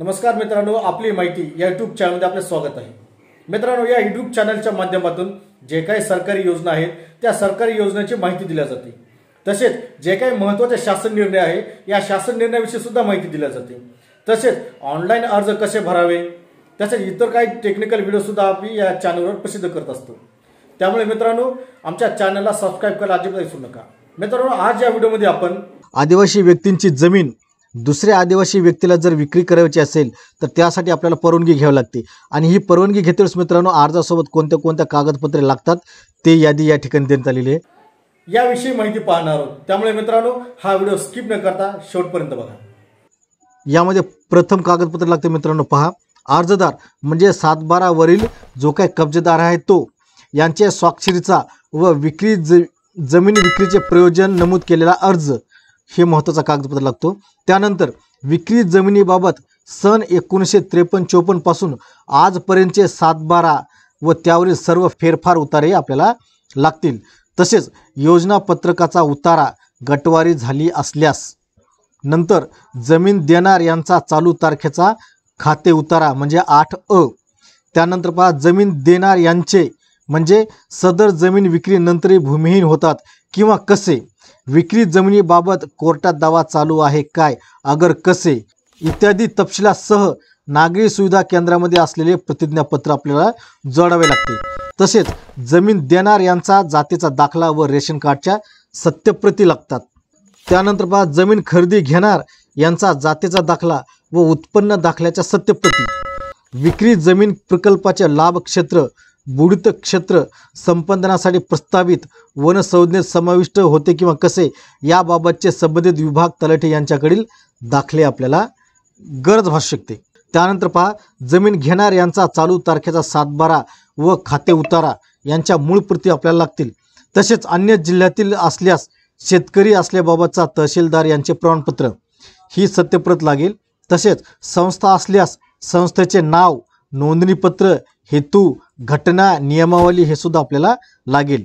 नमस्कार मित्रांनो आपली माहिती या युट्यूब चॅनलमध्ये आपले स्वागत आहे मित्रांनो या युट्यूब चॅनलच्या माध्यमातून जे काही सरकारी योजना आहेत त्या सरकारी योजनेची माहिती दिली जाते तसेच जे काही महत्त्वाचे शासन निर्णय आहे या शासन निर्णयाविषयी सुद्धा माहिती दिली जाते तसेच ऑनलाईन अर्ज कसे भरावे तसेच इतर काही टेक्निकल व्हिडिओ सुद्धा आम्ही या चॅनलवर प्रसिद्ध करत असतो त्यामुळे मित्रांनो आमच्या चॅनलला सबस्क्राईब करायला अजिबात विसरू नका मित्रांनो आज या व्हिडिओमध्ये आपण आदिवासी व्यक्तींची जमीन दुसऱ्या आदिवासी व्यक्तीला जर विक्री करायची असेल तर त्यासाठी आपल्याला परवानगी घ्यावी लागते आणि ही परवानगी घेतेच मित्रांनो अर्जासोबत कोणत्या कोणत्या कागदपत्रे लागतात ते यादी या ठिकाणी देण्यात आलेली आहे याविषयी माहिती पाहणार आहोत त्यामुळे मित्रांनो हा व्हिडिओ स्किप न करता शेवटपर्यंत बघा यामध्ये प्रथम कागदपत्र लागते मित्रांनो पहा अर्जदार म्हणजे सातबारावरील जो काय कब्जेदार आहे तो यांच्या स्वाक्षरीचा व विक्री ज जमीन विक्रीचे प्रयोजन नमूद केलेला अर्ज हे महत्त्वाचा कागदपत्र लागतो त्यानंतर विक्री जमिनीबाबत सन एकोणीसशे त्रेपन्न चोपन्नपासून आजपर्यंतचे सात बारा व त्यावरील सर्व फेरफार उतारे आपल्याला लागतील तसेच योजना पत्रकाचा उतारा गटवारी झाली असल्यास नंतर जमीन देणार यांचा चालू तारखेचा खाते उतारा म्हणजे आठ अ त्यानंतर पहा जमीन देणार यांचे म्हणजे सदर जमीन विक्रीनंतरही भूमिहीन होतात किंवा कसे विक्री जमिनीबाबत कोर्टात दावा चालू आहे काय अगर कसे इत्यादी तपशिलासह नागरी सुविधा केंद्रामध्ये असलेले प्रतिज्ञापत्र आपल्याला जोडावे लागते तसेच जमीन देणार यांचा जातीचा दाखला व रेशन कार्डच्या सत्यप्रती लागतात त्यानंतर पहा जमीन खरेदी घेणार यांचा जातीचा दाखला व उत्पन्न दाखल्याच्या सत्यप्रती विक्री जमीन प्रकल्पाचे लाभक्षेत्र बुडित क्षेत्र संपादनासाठी प्रस्तावित वनसंज्ञेत समाविष्ट होते किंवा कसे याबाबतचे संबंधित विभाग तलाठी यांच्याकडील दाखले आपल्याला गरज भासू शकते त्यानंतर पहा जमीन घेणार यांचा चालू तारखेचा सातबारा व खाते उतारा यांच्या मूळ प्रती आपल्याला लागतील तसेच अन्य जिल्ह्यातील असल्यास शेतकरी असल्याबाबतचा तहसीलदार यांचे प्रमाणपत्र ही सत्यप्रत लागेल तसेच संस्था असल्यास संस्थेचे नाव नोंदणीपत्र हेतू घटना नियमावली हे सुद्धा आपल्याला लागेल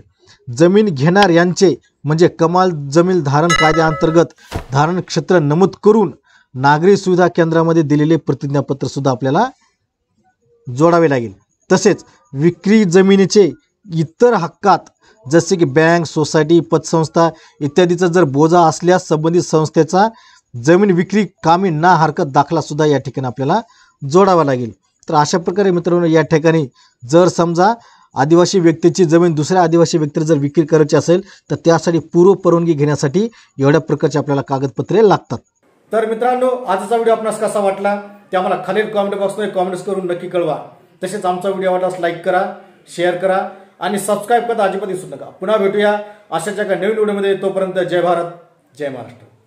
जमीन घेणार यांचे म्हणजे कमाल जमीन धारण कायद्याअंतर्गत धारण क्षेत्र नमूद करून नागरी सुविधा केंद्रामध्ये दिलेले प्रतिज्ञापत्र सुद्धा आपल्याला जोडावे लागेल तसेच विक्री जमिनीचे इतर हक्कात जसे की बँक सोसायटी पतसंस्था इत्यादीचा जर बोजा असल्यास संबंधित संस्थेचा जमीन विक्री कामी ना हरकत दाखला सुद्धा या ठिकाणी आपल्याला जोडावा लागेल तर अशा प्रकारे मित्रांनो या ठिकाणी जर समजा आदिवासी व्यक्तीची जमीन दुसऱ्या आदिवासी व्यक्तीला जर विक्री करायची असेल तर त्यासाठी पूर्व परवानगी घेण्यासाठी एवढ्या प्रकारचे आपल्याला कागदपत्रे लागतात तर मित्रांनो आजचा व्हिडिओ आपण कसा वाटला ते आम्हाला खालील कॉमेंट बॉक्समध्ये कॉमेंट्स करून नक्की कळवा तसेच आमचा व्हिडिओ आवडल्यास लाईक करा शेअर करा आणि सबस्क्राईब करता अजिबात दिसू नका पुन्हा भेटूया अशाच्या एका नवीन व्हिडिओमध्ये तोपर्यंत जय भारत जय महाराष्ट्र